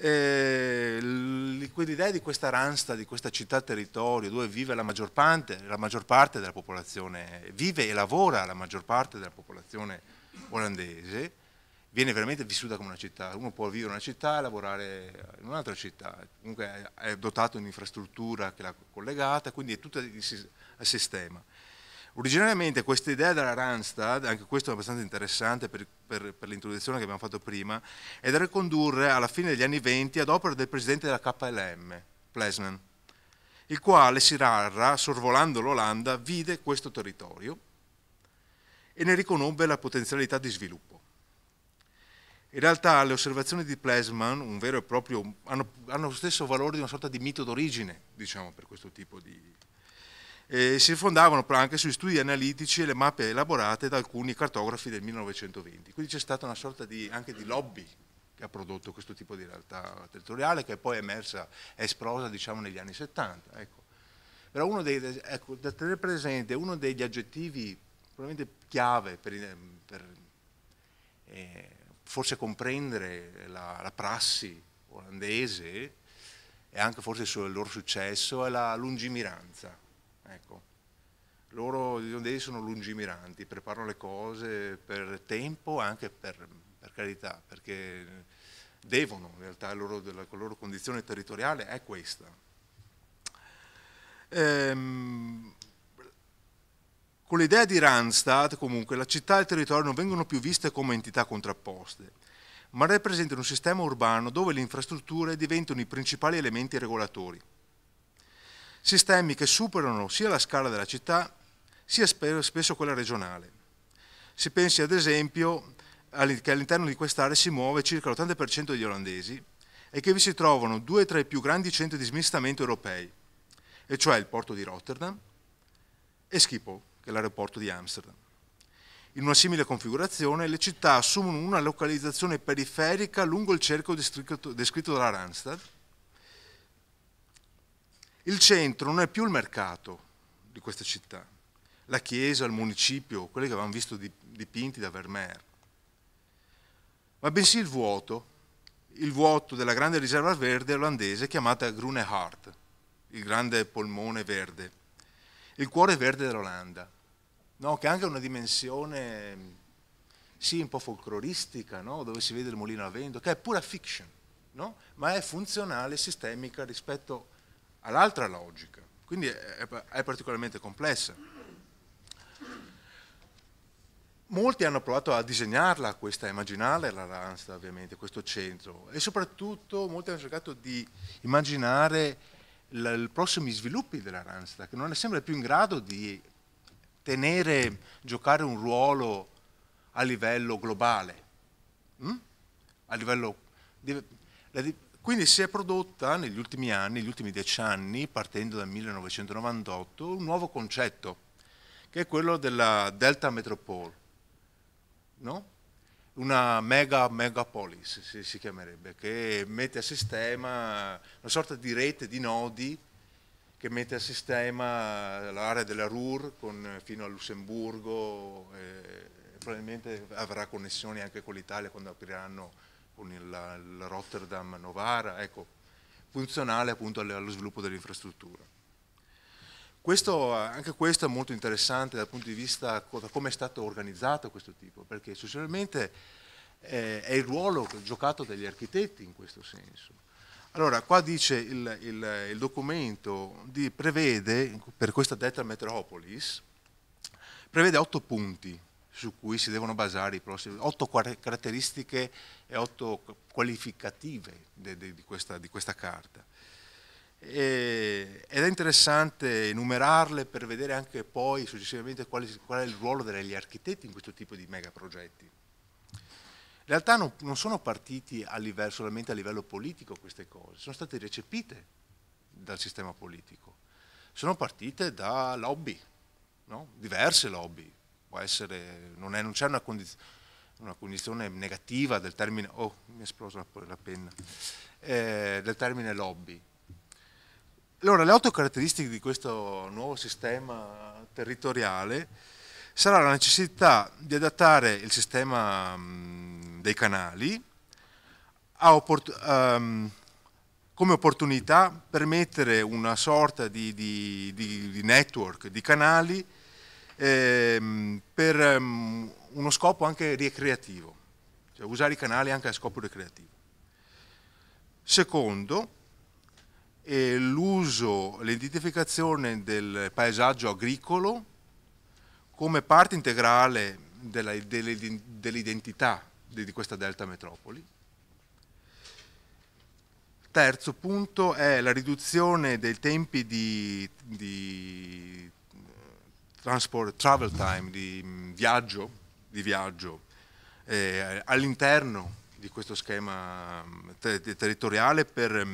eh, l'idea di questa Ransta, di questa città-territorio dove vive la maggior, parte, la maggior parte della popolazione, vive e lavora la maggior parte della popolazione olandese, viene veramente vissuta come una città. Uno può vivere in una città e lavorare in un'altra città, comunque è dotato di un'infrastruttura che l'ha collegata, quindi è tutto il sistema. Originariamente questa idea della Randstad, anche questo è abbastanza interessante per, per, per l'introduzione che abbiamo fatto prima, è da ricondurre alla fine degli anni 20 ad opera del presidente della KLM, Plesman, il quale si narra, sorvolando l'Olanda, vide questo territorio e ne riconobbe la potenzialità di sviluppo. In realtà le osservazioni di Plesman proprio, hanno, hanno, lo stesso valore di una sorta di mito d'origine, diciamo, per questo tipo di, e si fondavano anche sui studi analitici e le mappe elaborate da alcuni cartografi del 1920. Quindi c'è stata una sorta di, anche di lobby che ha prodotto questo tipo di realtà territoriale che poi è emersa, è esplosa diciamo negli anni 70. Ecco. Però uno dei, ecco, da tenere presente, uno degli aggettivi probabilmente chiave per, per eh, forse comprendere la, la, prassi olandese e anche forse il loro successo è la lungimiranza Ecco. Loro gli sono lungimiranti, preparano le cose per tempo, anche per, per carità, perché devono, in realtà loro, la, la loro condizione territoriale è questa. Ehm, con l'idea di Randstad, comunque, la città e il territorio non vengono più viste come entità contrapposte, ma rappresentano un sistema urbano dove le infrastrutture diventano i principali elementi regolatori sistemi che superano sia la scala della città sia spesso quella regionale. Si pensi ad esempio che all'interno di quest'area si muove circa l'80% degli olandesi e che vi si trovano due tra i più grandi centri di smistamento europei, e cioè il porto di Rotterdam e Schiphol, che è l'aeroporto di Amsterdam. In una simile configurazione le città assumono una localizzazione periferica lungo il cerchio descritto dalla Randstad, il centro non è più il mercato di queste città, la chiesa, il municipio, quelli che avevamo visto dipinti da Vermeer, ma bensì il vuoto, il vuoto della grande riserva verde olandese chiamata Grune Hart, il grande polmone verde, il cuore verde dell'Olanda, no? che ha anche una dimensione sì, un po' folcloristica, no? dove si vede il mulino a vento, che è pura fiction, no? ma è funzionale, sistemica rispetto a all'altra logica, quindi è, è particolarmente complessa. Molti hanno provato a disegnarla, questa, a immaginarla la Ransta ovviamente, questo centro, e soprattutto molti hanno cercato di immaginare i prossimi sviluppi della Ransta, che non è sempre più in grado di tenere, giocare un ruolo a livello globale, mm? a livello... Quindi si è prodotta negli ultimi anni, negli ultimi dieci anni, partendo dal 1998, un nuovo concetto, che è quello della Delta Metropole, no? una mega megapolis si, si chiamerebbe, che mette a sistema una sorta di rete di nodi che mette a sistema l'area della Ruhr con, fino a Lussemburgo, eh, probabilmente avrà connessioni anche con l'Italia quando apriranno con il, il Rotterdam-Novara, ecco, funzionale appunto allo sviluppo dell'infrastruttura. Questo, anche questo è molto interessante dal punto di vista di come è stato organizzato questo tipo, perché socialmente eh, è il ruolo giocato dagli architetti in questo senso. Allora, qua dice il, il, il documento, di, prevede per questa Data Metropolis, prevede otto punti su cui si devono basare i prossimi, otto caratteristiche e otto qualificative de, de, di, questa, di, questa, carta. E, ed è interessante enumerarle per vedere anche poi successivamente qual, qual è il ruolo degli architetti in questo tipo di megaprogetti. In realtà non, non sono partiti a livello, solamente a livello politico queste cose, sono state recepite dal sistema politico, sono partite da lobby, no? diverse lobby, può essere, non, è, non c'è una, condiz una, condizione negativa del termine, oh mi è esplosa la penna, eh, del termine lobby. Allora, le otto caratteristiche di questo nuovo sistema territoriale sarà la necessità di adattare il sistema dei canali opport um, ehm, come opportunità per mettere una sorta di, di, di, di network di canali ehm, per um, uno scopo anche ricreativo, cioè usare i canali anche a scopo ricreativo. Secondo, eh, l'uso, l'identificazione del paesaggio agricolo come parte integrale dell'identità dell di questa delta metropoli. Terzo punto è la riduzione dei tempi di, di transport travel time, di mm, viaggio, di viaggio eh, all'interno di questo schema mm, ter territoriale per,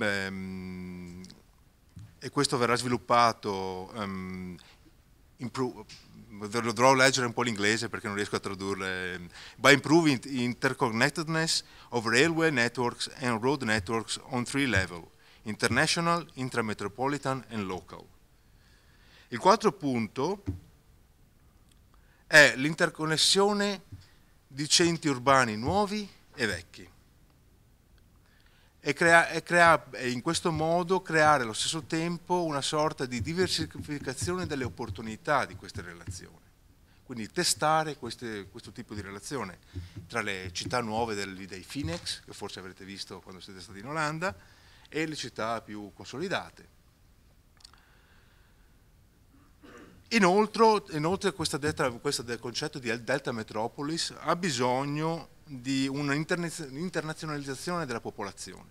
ehm, e questo verrà sviluppato ehm, dovrò leggere un po' l'inglese perché non riesco a tradurre. Ehm, by improving interconnectedness of railway networks and road networks on three levels, international, intrametropolitan and local. Il quarto punto è l'interconnessione di centri urbani nuovi e vecchi e, crea, e, crea, in questo modo creare allo stesso tempo una sorta di diversificazione delle opportunità di queste relazioni. Quindi testare queste, questo tipo di relazione tra le città nuove degli, dei Phoenix, che forse avrete visto quando siete stati in Olanda, e le città più consolidate. Inoltre, inoltre questa delta, questo concetto di delta metropolis ha bisogno di un'internazionalizzazione della popolazione,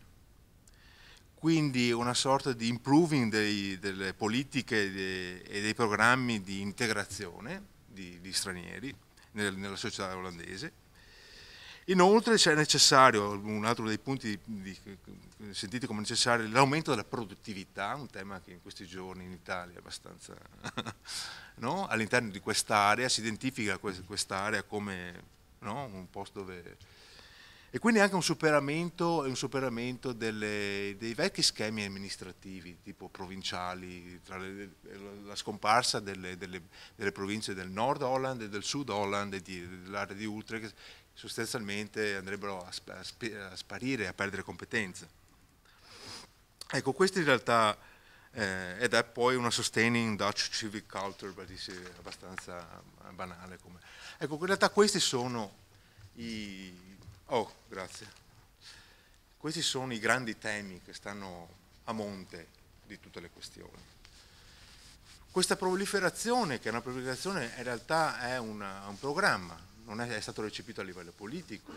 quindi una sorta di improving dei, delle politiche de, e dei programmi di integrazione di, di stranieri nel, nella società olandese Inoltre c'è necessario, un altro dei punti di, di, sentiti come necessario, l'aumento della produttività, un tema che in questi giorni in Italia è abbastanza... no? All'interno di quest'area si identifica quest'area come no? un posto dove... E quindi anche un superamento, un superamento delle, dei vecchi schemi amministrativi, tipo provinciali, tra le, la scomparsa delle, delle, delle, province del nord Holland e del sud Holland e dell'area di Utrecht, sostanzialmente andrebbero a, sp a, sparire, a perdere competenze. Ecco, questa in realtà eh, ed è poi una sustaining Dutch civic culture, dice, abbastanza eh, banale. Come. Ecco, in realtà questi sono i... Oh, grazie. Questi sono i grandi temi che stanno a monte di tutte le questioni questa proliferazione, che è una proliferazione, in realtà è una, un programma, non è, è stato recepito a livello politico,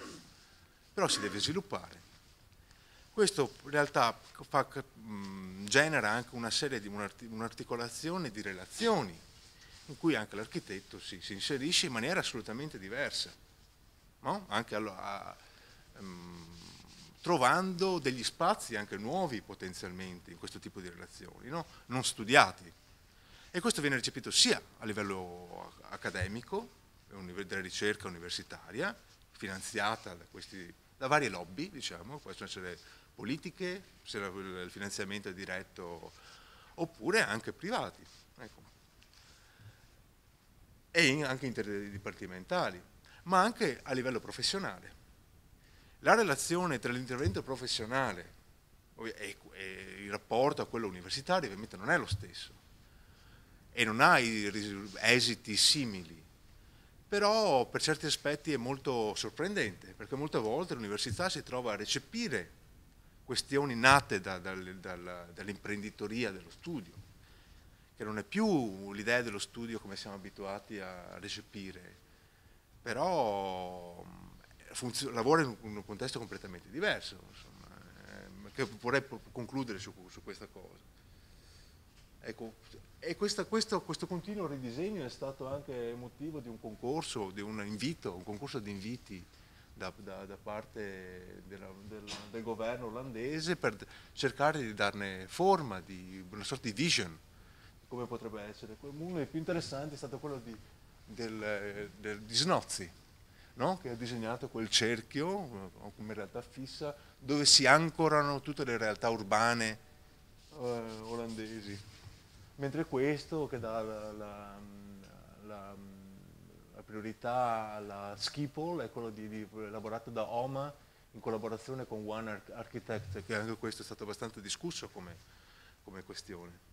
però si deve sviluppare. Questo in realtà fa, mh, genera anche una serie di un'articolazione di relazioni in cui anche l'architetto si, si, inserisce in maniera assolutamente diversa, no? anche allo, a, um, trovando degli spazi anche nuovi potenzialmente in questo tipo di relazioni, no? non studiati. E questo viene recepito sia a livello accademico, della ricerca universitaria, finanziata da, questi, da varie lobby, diciamo, possono essere politiche, se il finanziamento è diretto, oppure anche privati, ecco. e anche interdipartimentali, ma anche a livello professionale. La relazione tra l'intervento professionale e, il rapporto a quello universitario ovviamente non è lo stesso e non ha esiti simili però per certi aspetti è molto sorprendente, perché molte volte l'università si trova a recepire questioni nate da, da, da, dall'imprenditoria dello studio, che non è più l'idea dello studio come siamo abituati a recepire, però funzio- lavora in un contesto completamente diverso, insomma, eh, che vorrei concludere su, su questa cosa. Ecco, e questa, questo, questo, continuo ridisegno è stato anche motivo di un concorso, di un invito, un concorso di inviti da, da, da parte della, del, del, governo olandese per cercare di darne forma, di una sorta di vision, come potrebbe essere. Uno dei più interessanti è stato quello di, del, del, di Snozzi, no? che ha disegnato quel cerchio eh, come realtà fissa dove si ancorano tutte le realtà urbane eh, olandesi mentre questo che dà la, la, la, la priorità alla Schiphol è quello di, di, elaborato da OMA in collaborazione con One Architect, che anche questo è stato abbastanza discusso come, come questione.